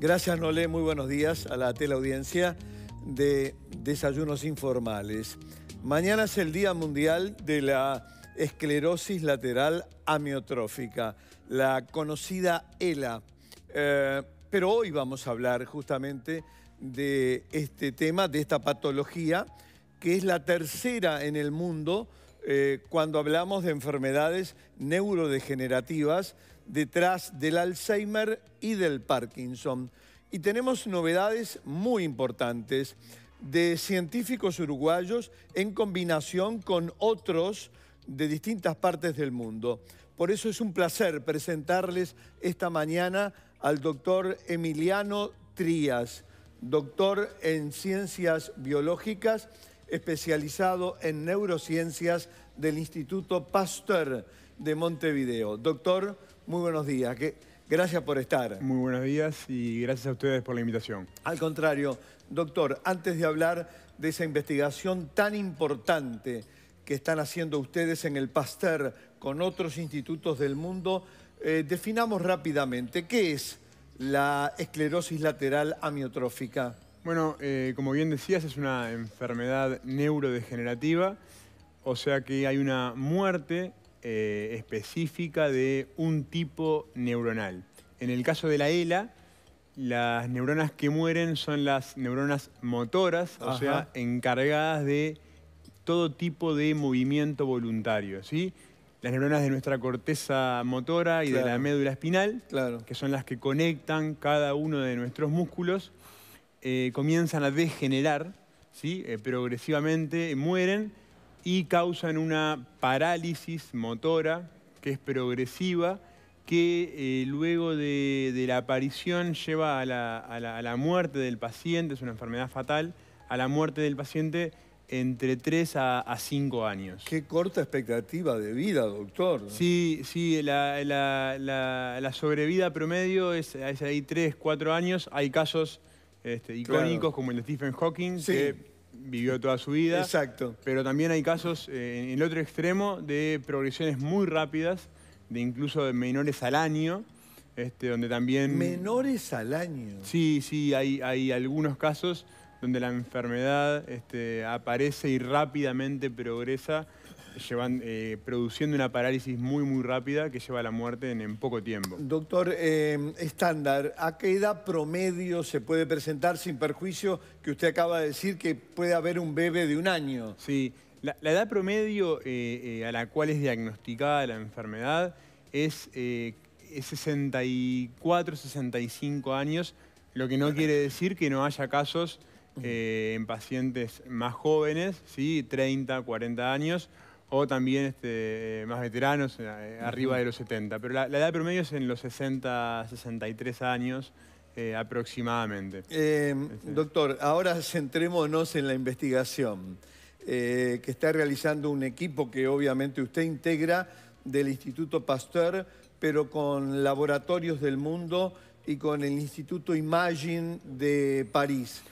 Gracias, Nolé. Muy buenos días a la teleaudiencia de Desayunos Informales. Mañana es el Día Mundial de la Esclerosis Lateral Amiotrófica, la conocida ELA. Eh, pero hoy vamos a hablar justamente de este tema, de esta patología, que es la tercera en el mundo eh, cuando hablamos de enfermedades neurodegenerativas detrás del Alzheimer y del Parkinson. Y tenemos novedades muy importantes de científicos uruguayos en combinación con otros de distintas partes del mundo. Por eso es un placer presentarles esta mañana al doctor Emiliano Trías, doctor en ciencias biológicas, especializado en neurociencias del Instituto Pasteur de Montevideo. Doctor, muy buenos días. gracias por estar. Muy buenos días y gracias a ustedes por la invitación. Al contrario, doctor, antes de hablar de esa investigación tan importante que están haciendo ustedes en el Pasteur con otros institutos del mundo, eh, definamos rápidamente qué es la esclerosis lateral amiotrófica. Bueno, eh, como bien decías, es una enfermedad neurodegenerativa, o sea que hay una muerte eh, específica de un tipo neuronal. En el caso de la ELA, las neuronas que mueren son las neuronas motoras, o sea, encargadas de todo tipo de movimiento voluntario, Las neuronas de nuestra corteza motora y de la médula espinal, claro. que son las que conectan cada uno de nuestros músculos, eh, comienzan a degenerar, ¿sí? Eh, progresivamente mueren y causan una parálisis motora que es progresiva, que eh, luego de, la aparición lleva a la, muerte del paciente, es una enfermedad fatal, a la muerte del paciente entre 3 a, 5 años. Qué corta expectativa de vida, doctor. Sí, sí, la, sobrevida promedio es, ahí 3, 4 años. Hay casos este, icónicos como el de Stephen Hawking, que vivió toda su vida. Exacto. Pero también hay casos eh, en el otro extremo de progresiones muy rápidas, de incluso de menores al año, este, donde también... Menores al año. Sí, sí, hay, hay algunos casos donde la enfermedad este, aparece y rápidamente progresa llevan, eh, produciendo una parálisis muy, muy rápida que lleva a la muerte en, poco tiempo. Doctor, eh, estándar, ¿a qué edad promedio se puede presentar sin perjuicio que usted acaba de decir que puede haber un bebé de un año? Sí, la, edad promedio eh, a la cual es diagnosticada la enfermedad es, 64, 65 años, lo que no quiere decir que no haya casos... en pacientes más jóvenes, ¿sí? 30, 40 años, o también este, más veteranos, eh, arriba de los 70. Pero la, edad promedio es en los 60, 63 años eh, aproximadamente. Eh, este. Doctor, ahora centrémonos en la investigación que está realizando un equipo que obviamente usted integra del Instituto Pasteur, pero con laboratorios del mundo y con el Instituto Imagine de París.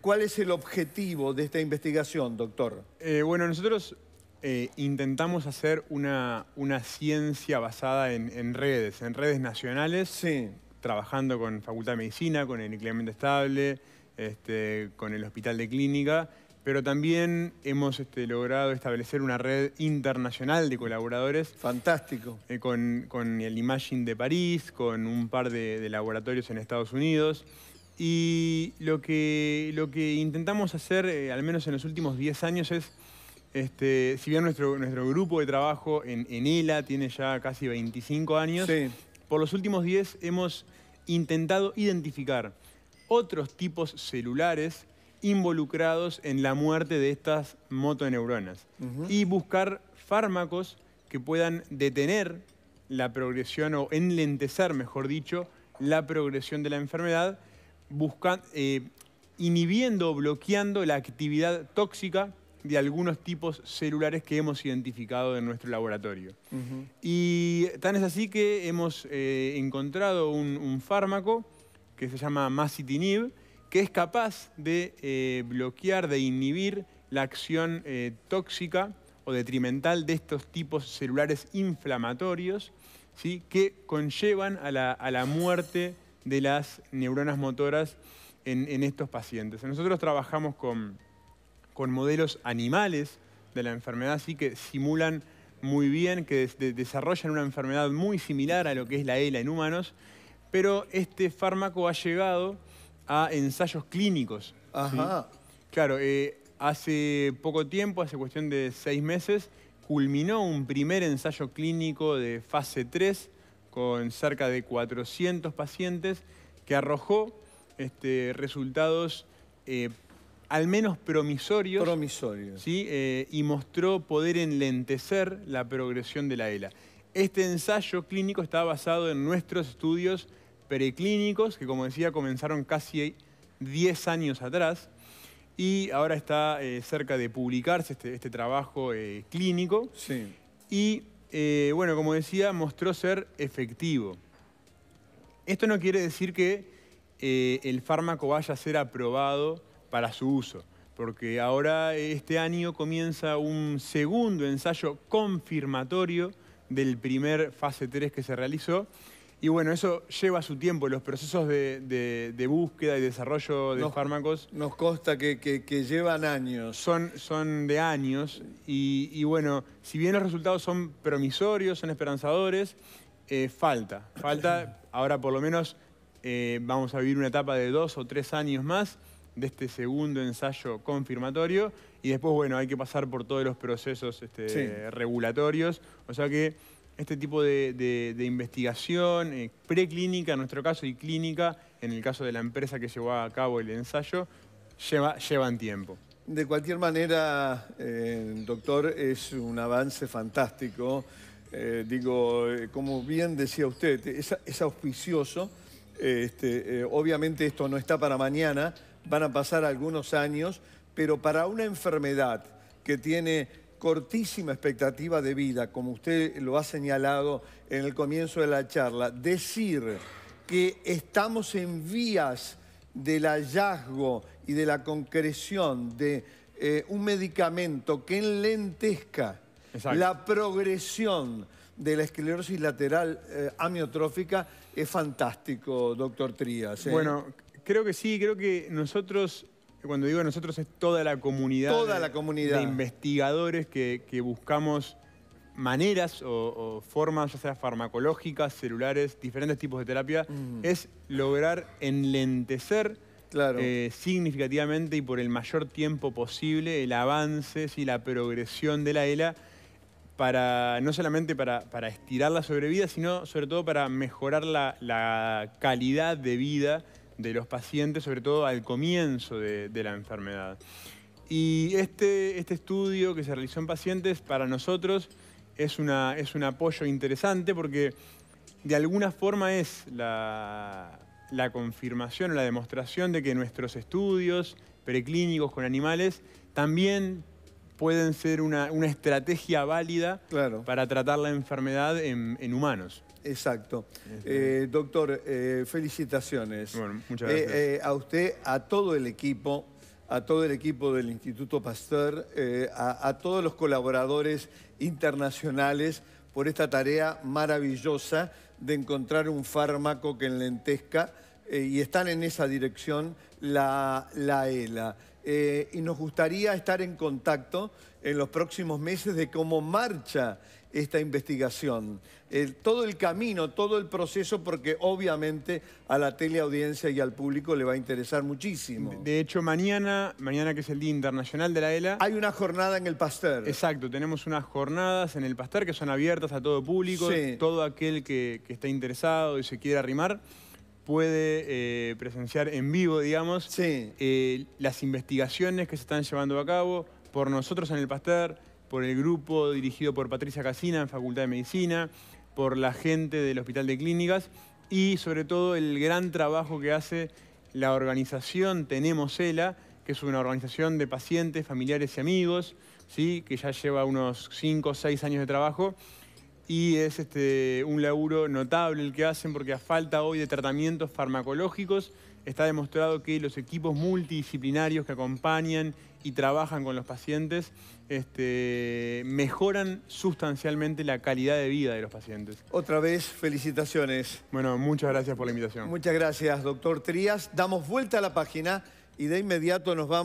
¿Cuál es el objetivo de esta investigación, doctor? bueno, nosotros eh, intentamos hacer una, una ciencia basada en, en, redes, en redes nacionales, trabajando con Facultad de Medicina, con el Clemente Estable, este, con el Hospital de Clínica, pero también hemos este, logrado establecer una red internacional de colaboradores. Fantástico. Eh, con, con, el imaging de París, con un par de, laboratorios en Estados Unidos. Y lo que, lo que intentamos hacer, eh, al menos en los últimos 10 años, es este, si bien nuestro, nuestro grupo de trabajo en, ELA tiene ya casi 25 años, por los últimos 10 hemos intentado identificar otros tipos celulares involucrados en la muerte de estas motoneuronas y buscar fármacos que puedan detener la progresión o enlentecer, mejor dicho, la progresión de la enfermedad, eh, inhibiendo o bloqueando la actividad tóxica de algunos tipos celulares que hemos identificado en nuestro laboratorio. Y tan es así que hemos eh, encontrado un, fármaco que se llama masitinib, que es capaz de eh, bloquear, de inhibir la acción eh, tóxica o detrimental de estos tipos celulares inflamatorios ¿sí? que conllevan a la, muerte de las neuronas motoras en, en estos pacientes. Nosotros trabajamos con con modelos animales de la enfermedad, así que simulan muy bien, que desarrollan una enfermedad muy similar a lo que es la ELA en humanos, pero este fármaco ha llegado a ensayos clínicos. Ajá. Claro, eh, hace poco tiempo, hace cuestión de seis meses, culminó un primer ensayo clínico de fase 3 con cerca de 400 pacientes que arrojó este, resultados eh, al menos promisorios. ¿sí? Eh, y mostró poder enlentecer la progresión de la ELA. Este ensayo clínico está basado en nuestros estudios preclínicos, que como decía comenzaron casi 10 años atrás, y ahora está eh, cerca de publicarse este, este trabajo eh, clínico. Sí. Y bueno, como decía, mostró ser efectivo. Esto no quiere decir que el fármaco vaya a ser aprobado para su uso, porque ahora este año comienza un segundo ensayo confirmatorio del primer fase 3 que se realizó. Y bueno, eso lleva su tiempo, los procesos de, búsqueda y desarrollo de fármacos. Nos consta que, llevan años. Son, son de años y, bueno, si bien los resultados son promisorios, son esperanzadores, eh, falta. Falta, ahora por lo menos eh, vamos a vivir una etapa de dos o tres años más de este segundo ensayo confirmatorio y después, bueno, hay que pasar por todos los procesos este, regulatorios. O sea que este tipo de, investigación eh, preclínica en nuestro caso y clínica en el caso de la empresa que llevó a cabo el ensayo lleva, llevan tiempo. De cualquier manera, eh, doctor, es un avance fantástico. Eh, digo, como bien decía usted, es, auspicioso. Este, obviamente esto no está para mañana, van a pasar algunos años, pero para una enfermedad que tiene cortísima expectativa de vida, como usted lo ha señalado en el comienzo de la charla, decir que estamos en vías del hallazgo y de la concreción de eh, un medicamento que enlentezca la progresión de la esclerosis lateral eh, amiotrófica es fantástico, doctor Trías. ¿eh? Bueno, creo que sí, creo que nosotros, cuando digo nosotros es toda la comunidad. de, investigadores que, buscamos maneras o, formas, ya sea farmacológicas, celulares, diferentes tipos de terapia, mm. es lograr enlentecer eh, significativamente y por el mayor tiempo posible el avance y la progresión de la ELA para, no solamente para, estirar la sobrevida, sino sobre todo para mejorar la calidad de vida de los pacientes, sobre todo al comienzo de, la enfermedad. Y este, este, estudio que se realizó en pacientes, para nosotros, es, un apoyo interesante porque de alguna forma es la, confirmación o la demostración de que nuestros estudios preclínicos con animales también pueden ser una, estrategia válida para tratar la enfermedad en humanos. Exacto. Eh, doctor, eh, felicitaciones. Bueno, muchas eh, gracias. a usted, a todo el equipo, a todo el equipo del Instituto Pasteur, a, todos los colaboradores internacionales por esta tarea maravillosa de encontrar un fármaco que enlentezca y están en esa dirección la, la ELA. y nos gustaría estar en contacto en los próximos meses de cómo marcha esta investigación, todo el camino, todo el proceso, porque obviamente a la teleaudiencia y al público le va a interesar muchísimo. De hecho, mañana, mañana que es el Día Internacional de la ELA... Hay una jornada en el Pasteur. Exacto, tenemos unas jornadas en el Pasteur que son abiertas a todo público, todo aquel que, está interesado y se quiere arrimar puede eh, presenciar en vivo, digamos, eh, las investigaciones que se están llevando a cabo por nosotros en el Pasteur, por el grupo dirigido por Patricia Casina en Facultad de Medicina, por la gente del Hospital de Clínicas y sobre todo el gran trabajo que hace la organización Tenemos ELA, que es una organización de pacientes, familiares y amigos, ¿sí? que ya lleva unos 5 o 6 años de trabajo y es este, un laburo notable el que hacen porque a falta hoy de tratamientos farmacológicos está demostrado que los equipos multidisciplinarios que acompañan y trabajan con los pacientes este, mejoran sustancialmente la calidad de vida de los pacientes. Otra vez, felicitaciones. Bueno, muchas gracias por la invitación. Muchas gracias, doctor Trías. Damos vuelta a la página y de inmediato nos vamos.